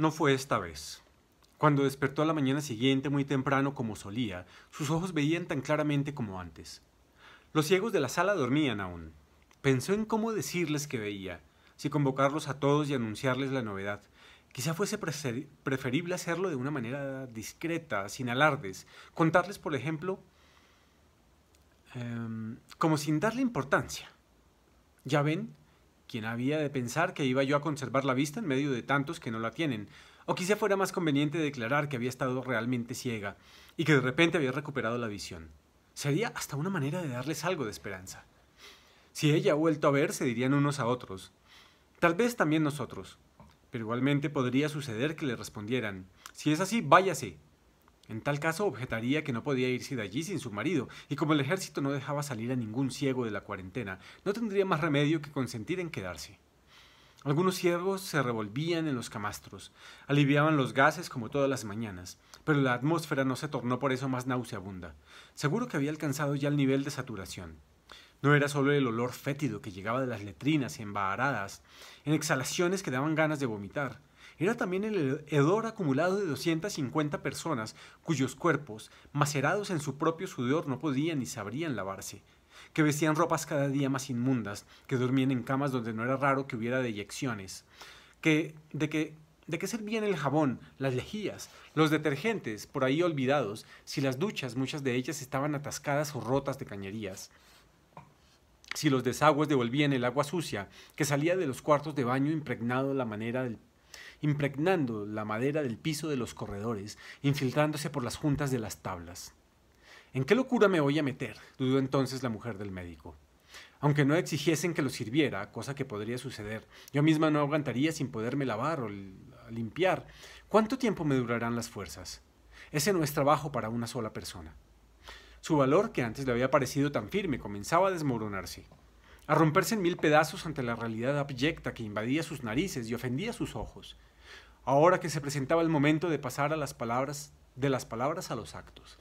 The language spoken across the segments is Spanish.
No fue esta vez. Cuando despertó a la mañana siguiente muy temprano como solía, sus ojos veían tan claramente como antes. Los ciegos de la sala dormían aún. Pensó en cómo decirles que veía, si convocarlos a todos y anunciarles la novedad. Quizá fuese preferible hacerlo de una manera discreta, sin alardes, contarles, por ejemplo, em, como sin darle importancia. Ya ven, quien había de pensar que iba yo a conservar la vista en medio de tantos que no la tienen, o quizá fuera más conveniente declarar que había estado realmente ciega y que de repente había recuperado la visión. Sería hasta una manera de darles algo de esperanza. Si ella ha vuelto a ver, se dirían unos a otros. Tal vez también nosotros. Pero igualmente podría suceder que le respondieran, si es así, váyase, en tal caso, objetaría que no podía irse de allí sin su marido, y como el ejército no dejaba salir a ningún ciego de la cuarentena, no tendría más remedio que consentir en quedarse. Algunos ciervos se revolvían en los camastros, aliviaban los gases como todas las mañanas, pero la atmósfera no se tornó por eso más nauseabunda. Seguro que había alcanzado ya el nivel de saturación. No era solo el olor fétido que llegaba de las letrinas y en exhalaciones que daban ganas de vomitar era también el hedor acumulado de 250 personas cuyos cuerpos, macerados en su propio sudor, no podían ni sabrían lavarse, que vestían ropas cada día más inmundas, que dormían en camas donde no era raro que hubiera deyecciones, que de que ¿De qué servían el jabón, las lejías, los detergentes, por ahí olvidados, si las duchas, muchas de ellas, estaban atascadas o rotas de cañerías? Si los desagües devolvían el agua sucia que salía de los cuartos de baño impregnado la manera del impregnando la madera del piso de los corredores, infiltrándose por las juntas de las tablas. ¿En qué locura me voy a meter? dudó entonces la mujer del médico. Aunque no exigiesen que lo sirviera, cosa que podría suceder, yo misma no aguantaría sin poderme lavar o limpiar. ¿Cuánto tiempo me durarán las fuerzas? Ese no es trabajo para una sola persona. Su valor, que antes le había parecido tan firme, comenzaba a desmoronarse, a romperse en mil pedazos ante la realidad abyecta que invadía sus narices y ofendía sus ojos ahora que se presentaba el momento de pasar a las palabras, de las palabras a los actos.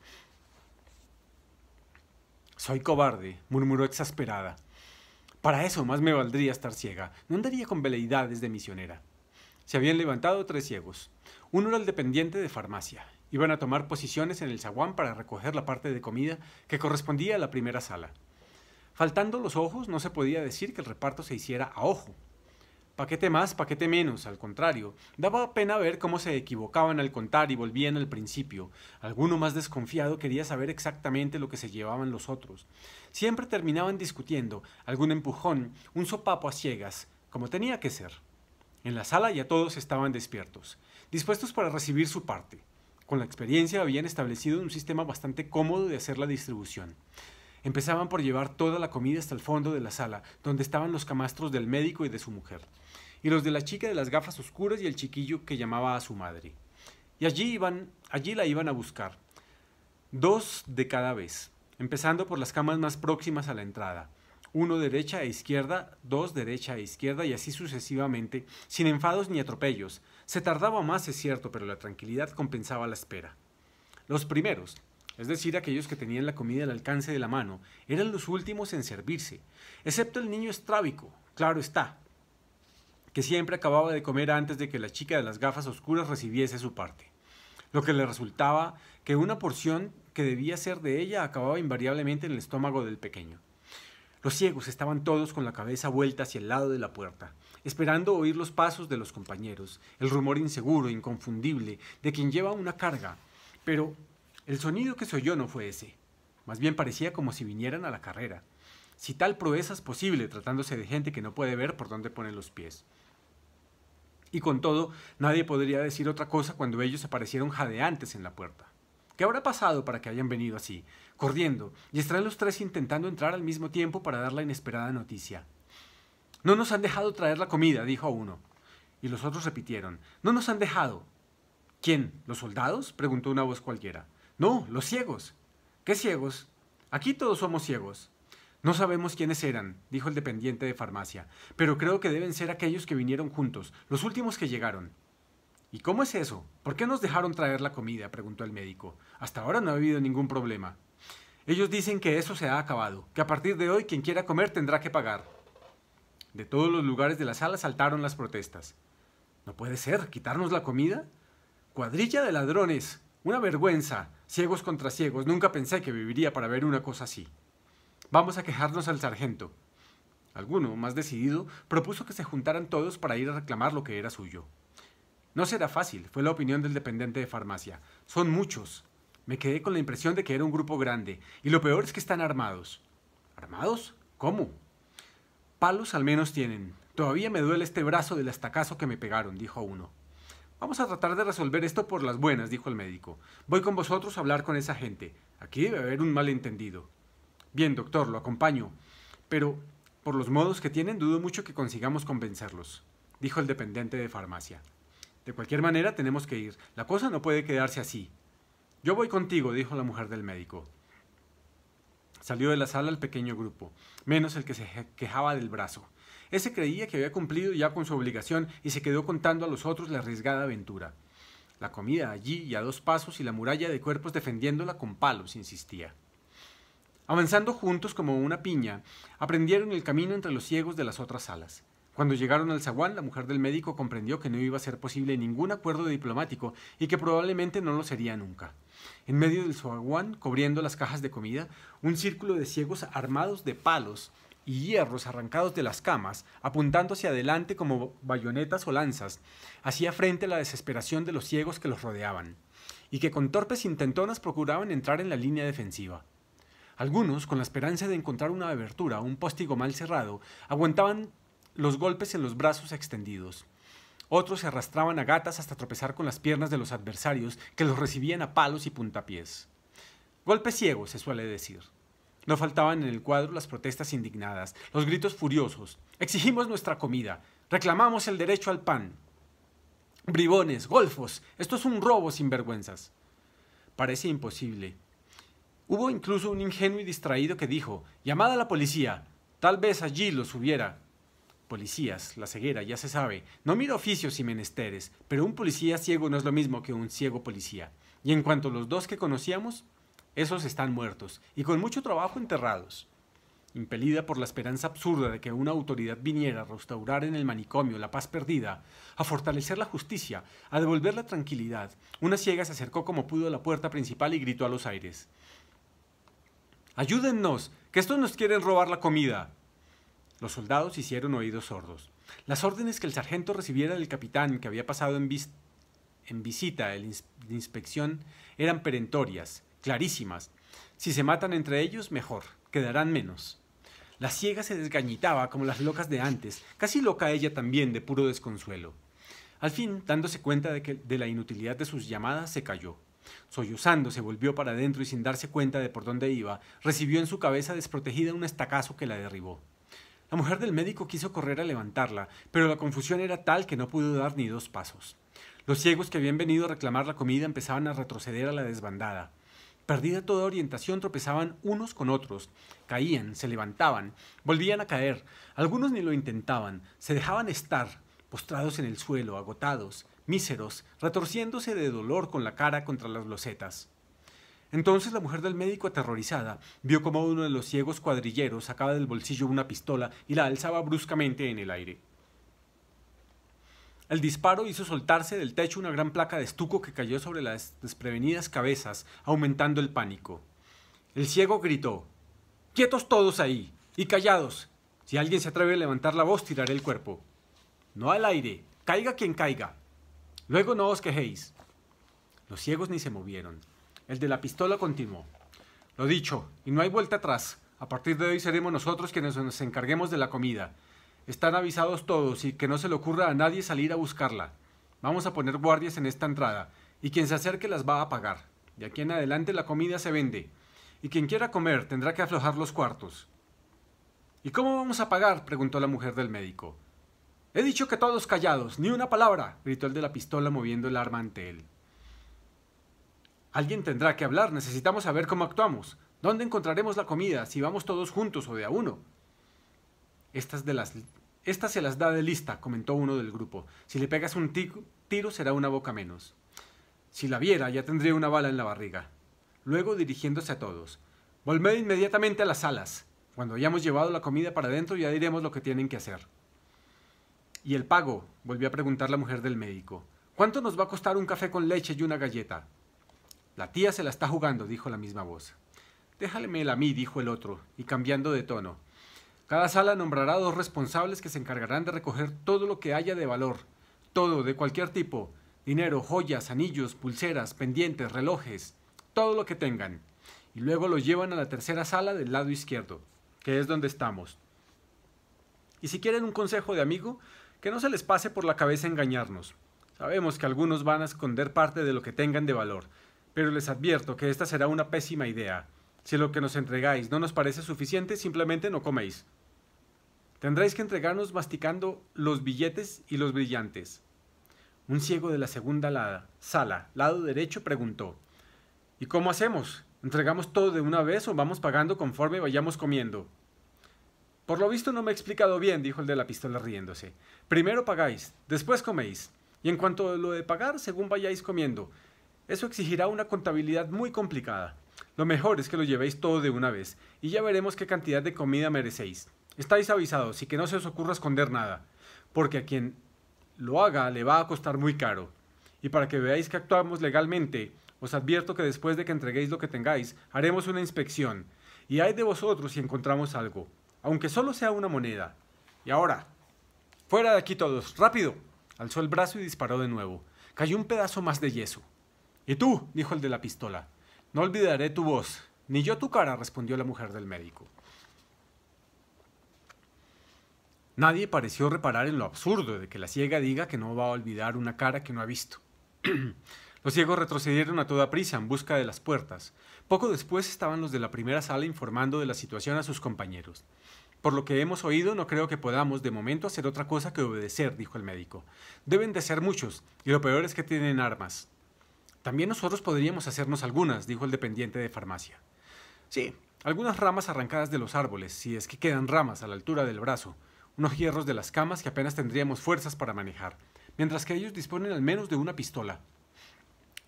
Soy cobarde, murmuró exasperada. Para eso más me valdría estar ciega, no andaría con veleidades de misionera. Se habían levantado tres ciegos. Uno era el dependiente de farmacia. Iban a tomar posiciones en el zaguán para recoger la parte de comida que correspondía a la primera sala. Faltando los ojos, no se podía decir que el reparto se hiciera a ojo, Paquete más, paquete menos, al contrario. Daba pena ver cómo se equivocaban al contar y volvían al principio. Alguno más desconfiado quería saber exactamente lo que se llevaban los otros. Siempre terminaban discutiendo, algún empujón, un sopapo a ciegas, como tenía que ser. En la sala ya todos estaban despiertos, dispuestos para recibir su parte. Con la experiencia habían establecido un sistema bastante cómodo de hacer la distribución. Empezaban por llevar toda la comida hasta el fondo de la sala, donde estaban los camastros del médico y de su mujer y los de la chica de las gafas oscuras y el chiquillo que llamaba a su madre. Y allí, iban, allí la iban a buscar, dos de cada vez, empezando por las camas más próximas a la entrada, uno derecha e izquierda, dos derecha e izquierda y así sucesivamente, sin enfados ni atropellos. Se tardaba más, es cierto, pero la tranquilidad compensaba la espera. Los primeros, es decir, aquellos que tenían la comida al alcance de la mano, eran los últimos en servirse, excepto el niño estrábico, claro está, siempre acababa de comer antes de que la chica de las gafas oscuras recibiese su parte. Lo que le resultaba que una porción que debía ser de ella acababa invariablemente en el estómago del pequeño. Los ciegos estaban todos con la cabeza vuelta hacia el lado de la puerta, esperando oír los pasos de los compañeros, el rumor inseguro, inconfundible, de quien lleva una carga. Pero el sonido que se oyó no fue ese. Más bien parecía como si vinieran a la carrera. Si tal proeza es posible tratándose de gente que no puede ver por dónde pone los pies. Y con todo, nadie podría decir otra cosa cuando ellos aparecieron jadeantes en la puerta. ¿Qué habrá pasado para que hayan venido así, corriendo, y estarán los tres intentando entrar al mismo tiempo para dar la inesperada noticia? No nos han dejado traer la comida, dijo uno. Y los otros repitieron, no nos han dejado. ¿Quién? ¿Los soldados? preguntó una voz cualquiera. No, los ciegos. ¿Qué ciegos? Aquí todos somos ciegos. No sabemos quiénes eran, dijo el dependiente de farmacia, pero creo que deben ser aquellos que vinieron juntos, los últimos que llegaron. ¿Y cómo es eso? ¿Por qué nos dejaron traer la comida? preguntó el médico. Hasta ahora no ha habido ningún problema. Ellos dicen que eso se ha acabado, que a partir de hoy quien quiera comer tendrá que pagar. De todos los lugares de la sala saltaron las protestas. No puede ser, quitarnos la comida. Cuadrilla de ladrones. Una vergüenza. Ciegos contra ciegos. Nunca pensé que viviría para ver una cosa así. Vamos a quejarnos al sargento. Alguno, más decidido, propuso que se juntaran todos para ir a reclamar lo que era suyo. No será fácil, fue la opinión del dependiente de farmacia. Son muchos. Me quedé con la impresión de que era un grupo grande, y lo peor es que están armados. ¿Armados? ¿Cómo? Palos al menos tienen. Todavía me duele este brazo del estacazo que me pegaron, dijo uno. Vamos a tratar de resolver esto por las buenas, dijo el médico. Voy con vosotros a hablar con esa gente. Aquí debe haber un malentendido. Bien, doctor, lo acompaño, pero por los modos que tienen dudo mucho que consigamos convencerlos, dijo el dependiente de farmacia. De cualquier manera tenemos que ir. La cosa no puede quedarse así. Yo voy contigo, dijo la mujer del médico. Salió de la sala el pequeño grupo, menos el que se quejaba del brazo. Ese creía que había cumplido ya con su obligación y se quedó contando a los otros la arriesgada aventura. La comida allí y a dos pasos y la muralla de cuerpos defendiéndola con palos, insistía. Avanzando juntos como una piña, aprendieron el camino entre los ciegos de las otras salas. Cuando llegaron al zaguán, la mujer del médico comprendió que no iba a ser posible ningún acuerdo diplomático y que probablemente no lo sería nunca. En medio del zaguán, cubriendo las cajas de comida, un círculo de ciegos armados de palos y hierros arrancados de las camas, apuntando hacia adelante como bayonetas o lanzas, hacía frente a la desesperación de los ciegos que los rodeaban, y que con torpes intentonas procuraban entrar en la línea defensiva. Algunos, con la esperanza de encontrar una abertura o un póstigo mal cerrado, aguantaban los golpes en los brazos extendidos. Otros se arrastraban a gatas hasta tropezar con las piernas de los adversarios que los recibían a palos y puntapiés. Golpes ciegos, se suele decir. No faltaban en el cuadro las protestas indignadas, los gritos furiosos. Exigimos nuestra comida, reclamamos el derecho al pan. Bribones, golfos, esto es un robo sin vergüenzas. Parece imposible, Hubo incluso un ingenuo y distraído que dijo, llamad a la policía, tal vez allí los hubiera. Policías, la ceguera, ya se sabe, no miro oficios y menesteres, pero un policía ciego no es lo mismo que un ciego policía. Y en cuanto a los dos que conocíamos, esos están muertos y con mucho trabajo enterrados. Impelida por la esperanza absurda de que una autoridad viniera a restaurar en el manicomio la paz perdida, a fortalecer la justicia, a devolver la tranquilidad, una ciega se acercó como pudo a la puerta principal y gritó a los aires. Ayúdennos, que estos nos quieren robar la comida. Los soldados hicieron oídos sordos. Las órdenes que el sargento recibiera del capitán que había pasado en, visita de la inspección eran perentorias, clarísimas. Si se matan entre ellos, mejor, quedarán menos. La ciega se desgañitaba como las locas de antes, casi loca ella también de puro desconsuelo. Al fin, dándose cuenta de, de la inutilidad de sus llamadas, se calló. Sollozando, se volvió para adentro y sin darse cuenta de por dónde iba, recibió en su cabeza desprotegida un estacazo que la derribó. La mujer del médico quiso correr a levantarla, pero la confusión era tal que no pudo dar ni dos pasos. Los ciegos que habían venido a reclamar la comida empezaban a retroceder a la desbandada. Perdida toda orientación, tropezaban unos con otros, caían, se levantaban, volvían a caer, algunos ni lo intentaban, se dejaban estar, postrados en el suelo, agotados, míseros, retorciéndose de dolor con la cara contra las losetas. Entonces la mujer del médico, aterrorizada, vio como uno de los ciegos cuadrilleros sacaba del bolsillo una pistola y la alzaba bruscamente en el aire. El disparo hizo soltarse del techo una gran placa de estuco que cayó sobre las desprevenidas cabezas, aumentando el pánico. El ciego gritó, Quietos todos ahí, y callados. Si alguien se atreve a levantar la voz, tiraré el cuerpo. No al aire, caiga quien caiga, Luego no os quejéis. Los ciegos ni se movieron. El de la pistola continuó. Lo dicho, y no hay vuelta atrás. A partir de hoy seremos nosotros quienes nos encarguemos de la comida. Están avisados todos y que no se le ocurra a nadie salir a buscarla. Vamos a poner guardias en esta entrada, y quien se acerque las va a pagar. De aquí en adelante la comida se vende, y quien quiera comer tendrá que aflojar los cuartos. ¿Y cómo vamos a pagar? preguntó la mujer del médico. He dicho que todos callados, ni una palabra, gritó el de la pistola moviendo el arma ante él. Alguien tendrá que hablar, necesitamos saber cómo actuamos, dónde encontraremos la comida, si vamos todos juntos o de a uno. Estas, de las, estas se las da de lista, comentó uno del grupo. Si le pegas un tiro, será una boca menos. Si la viera, ya tendría una bala en la barriga. Luego dirigiéndose a todos. Volved inmediatamente a las salas. Cuando hayamos llevado la comida para adentro ya diremos lo que tienen que hacer. ¿Y el pago? volvió a preguntar la mujer del médico. ¿Cuánto nos va a costar un café con leche y una galleta? La tía se la está jugando, dijo la misma voz. Déjalemela a mí, dijo el otro, y cambiando de tono. Cada sala nombrará dos responsables que se encargarán de recoger todo lo que haya de valor, todo, de cualquier tipo, dinero, joyas, anillos, pulseras, pendientes, relojes, todo lo que tengan, y luego lo llevan a la tercera sala del lado izquierdo, que es donde estamos. Y si quieren un consejo de amigo, que no se les pase por la cabeza engañarnos. Sabemos que algunos van a esconder parte de lo que tengan de valor, pero les advierto que esta será una pésima idea. Si lo que nos entregáis no nos parece suficiente, simplemente no coméis. Tendréis que entregarnos masticando los billetes y los brillantes. Un ciego de la segunda sala, lado derecho, preguntó, ¿Y cómo hacemos? ¿Entregamos todo de una vez o vamos pagando conforme vayamos comiendo? Por lo visto no me he explicado bien, dijo el de la pistola riéndose. Primero pagáis, después coméis. Y en cuanto a lo de pagar, según vayáis comiendo, eso exigirá una contabilidad muy complicada. Lo mejor es que lo llevéis todo de una vez, y ya veremos qué cantidad de comida merecéis. Estáis avisados y que no se os ocurra esconder nada, porque a quien lo haga le va a costar muy caro. Y para que veáis que actuamos legalmente, os advierto que después de que entreguéis lo que tengáis, haremos una inspección, y hay de vosotros si encontramos algo aunque solo sea una moneda. Y ahora, fuera de aquí todos, rápido. Alzó el brazo y disparó de nuevo. Cayó un pedazo más de yeso. ¿Y tú? dijo el de la pistola. No olvidaré tu voz, ni yo tu cara, respondió la mujer del médico. Nadie pareció reparar en lo absurdo de que la ciega diga que no va a olvidar una cara que no ha visto. Los ciegos retrocedieron a toda prisa en busca de las puertas. Poco después estaban los de la primera sala informando de la situación a sus compañeros. Por lo que hemos oído, no creo que podamos de momento hacer otra cosa que obedecer, dijo el médico. Deben de ser muchos, y lo peor es que tienen armas. También nosotros podríamos hacernos algunas, dijo el dependiente de farmacia. Sí, algunas ramas arrancadas de los árboles, si es que quedan ramas a la altura del brazo, unos hierros de las camas que apenas tendríamos fuerzas para manejar, mientras que ellos disponen al menos de una pistola.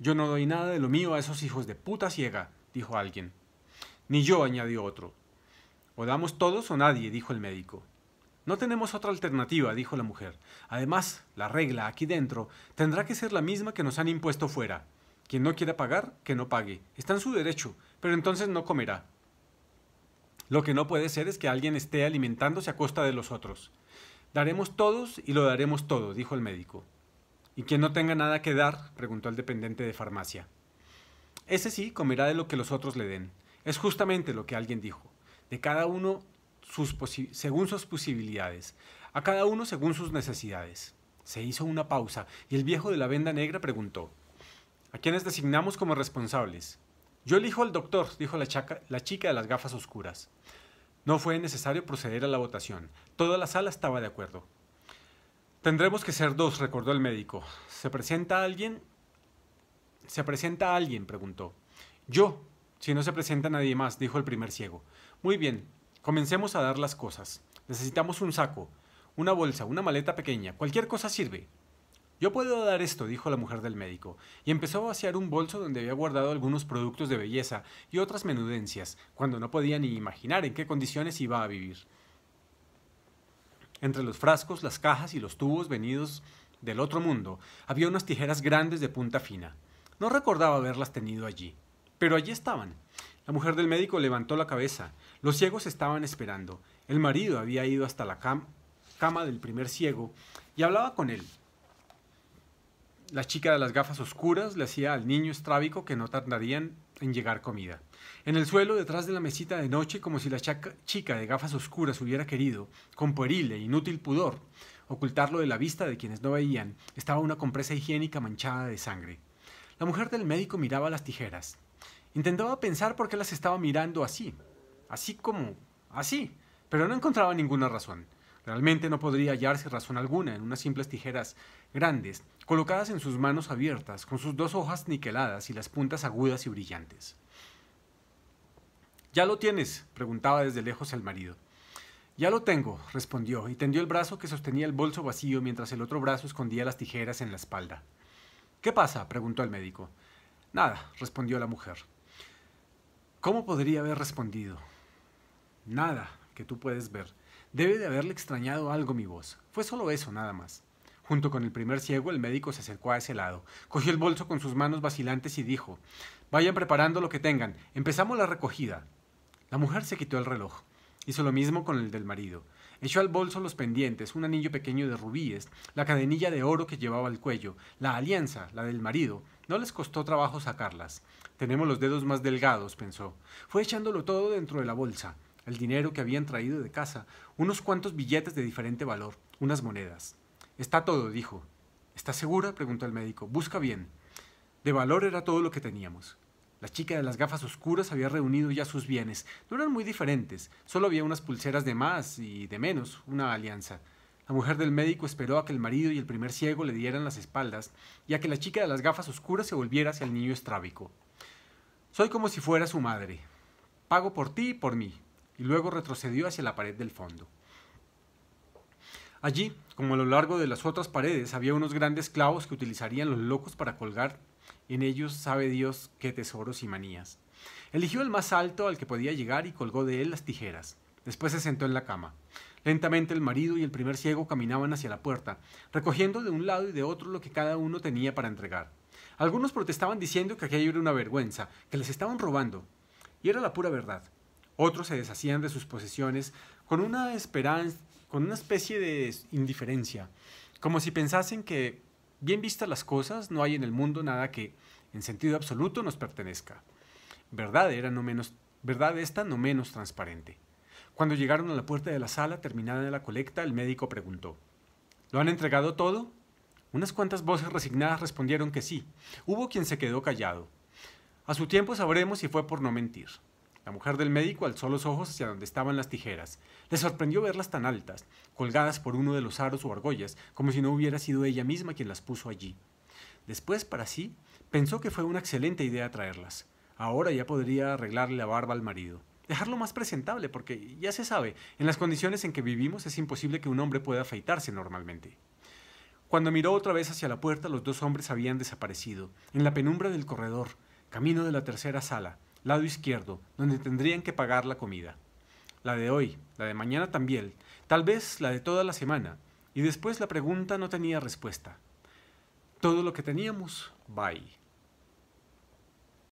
Yo no doy nada de lo mío a esos hijos de puta ciega, dijo alguien. Ni yo, añadió otro. O damos todos o nadie, dijo el médico. No tenemos otra alternativa, dijo la mujer. Además, la regla aquí dentro tendrá que ser la misma que nos han impuesto fuera. Quien no quiera pagar, que no pague. Está en su derecho, pero entonces no comerá. Lo que no puede ser es que alguien esté alimentándose a costa de los otros. Daremos todos y lo daremos todo, dijo el médico. ¿Y quien no tenga nada que dar? preguntó el dependiente de farmacia. Ese sí comerá de lo que los otros le den. Es justamente lo que alguien dijo. De cada uno sus según sus posibilidades, a cada uno según sus necesidades. Se hizo una pausa y el viejo de la venda negra preguntó, ¿a quiénes designamos como responsables? Yo elijo al doctor, dijo la chica de las gafas oscuras. No fue necesario proceder a la votación. Toda la sala estaba de acuerdo. Tendremos que ser dos, recordó el médico. ¿Se presenta alguien? ¿Se presenta alguien? preguntó. Yo, si no se presenta nadie más, dijo el primer ciego. Muy bien, comencemos a dar las cosas. Necesitamos un saco, una bolsa, una maleta pequeña, cualquier cosa sirve. Yo puedo dar esto, dijo la mujer del médico, y empezó a vaciar un bolso donde había guardado algunos productos de belleza y otras menudencias, cuando no podía ni imaginar en qué condiciones iba a vivir. Entre los frascos, las cajas y los tubos venidos del otro mundo había unas tijeras grandes de punta fina. No recordaba haberlas tenido allí, pero allí estaban. La mujer del médico levantó la cabeza. Los ciegos estaban esperando. El marido había ido hasta la cama del primer ciego y hablaba con él. La chica de las gafas oscuras le hacía al niño estrábico que no tardarían en llegar comida. En el suelo, detrás de la mesita de noche, como si la chica de gafas oscuras hubiera querido, con pueril e inútil pudor, ocultarlo de la vista de quienes no veían, estaba una compresa higiénica manchada de sangre. La mujer del médico miraba las tijeras. Intentaba pensar por qué las estaba mirando así, así como así, pero no encontraba ninguna razón. Realmente no podría hallarse razón alguna en unas simples tijeras grandes, colocadas en sus manos abiertas, con sus dos hojas niqueladas y las puntas agudas y brillantes. ¿Ya lo tienes? preguntaba desde lejos el marido. Ya lo tengo, respondió, y tendió el brazo que sostenía el bolso vacío mientras el otro brazo escondía las tijeras en la espalda. ¿Qué pasa? preguntó el médico. Nada, respondió la mujer. ¿Cómo podría haber respondido? Nada que tú puedes ver. Debe de haberle extrañado algo mi voz. Fue solo eso, nada más. Junto con el primer ciego, el médico se acercó a ese lado, cogió el bolso con sus manos vacilantes y dijo, Vayan preparando lo que tengan, empezamos la recogida. La mujer se quitó el reloj. Hizo lo mismo con el del marido. Echó al bolso los pendientes, un anillo pequeño de rubíes, la cadenilla de oro que llevaba al cuello, la alianza, la del marido. No les costó trabajo sacarlas. Tenemos los dedos más delgados, pensó. Fue echándolo todo dentro de la bolsa el dinero que habían traído de casa, unos cuantos billetes de diferente valor, unas monedas. Está todo, dijo. ¿Estás segura? preguntó el médico. Busca bien. De valor era todo lo que teníamos. La chica de las gafas oscuras había reunido ya sus bienes. No eran muy diferentes, solo había unas pulseras de más y de menos, una alianza. La mujer del médico esperó a que el marido y el primer ciego le dieran las espaldas y a que la chica de las gafas oscuras se volviera hacia el niño estrábico. Soy como si fuera su madre. Pago por ti y por mí, y luego retrocedió hacia la pared del fondo. Allí, como a lo largo de las otras paredes, había unos grandes clavos que utilizarían los locos para colgar en ellos sabe Dios qué tesoros y manías. Eligió el más alto al que podía llegar y colgó de él las tijeras. Después se sentó en la cama. Lentamente el marido y el primer ciego caminaban hacia la puerta, recogiendo de un lado y de otro lo que cada uno tenía para entregar. Algunos protestaban diciendo que aquello era una vergüenza, que les estaban robando. Y era la pura verdad. Otros se deshacían de sus posesiones con una esperanza, con una especie de indiferencia, como si pensasen que, bien vistas las cosas, no hay en el mundo nada que, en sentido absoluto, nos pertenezca. Verdad, era no menos, verdad esta no menos transparente. Cuando llegaron a la puerta de la sala, terminada la colecta, el médico preguntó, ¿Lo han entregado todo? Unas cuantas voces resignadas respondieron que sí. Hubo quien se quedó callado. A su tiempo sabremos si fue por no mentir. La mujer del médico alzó los ojos hacia donde estaban las tijeras. Le sorprendió verlas tan altas, colgadas por uno de los aros o argollas, como si no hubiera sido ella misma quien las puso allí. Después, para sí, pensó que fue una excelente idea traerlas. Ahora ya podría arreglarle la barba al marido. Dejarlo más presentable, porque ya se sabe, en las condiciones en que vivimos es imposible que un hombre pueda afeitarse normalmente. Cuando miró otra vez hacia la puerta, los dos hombres habían desaparecido, en la penumbra del corredor, camino de la tercera sala lado izquierdo, donde tendrían que pagar la comida. La de hoy, la de mañana también, tal vez la de toda la semana, y después la pregunta no tenía respuesta. Todo lo que teníamos, bye.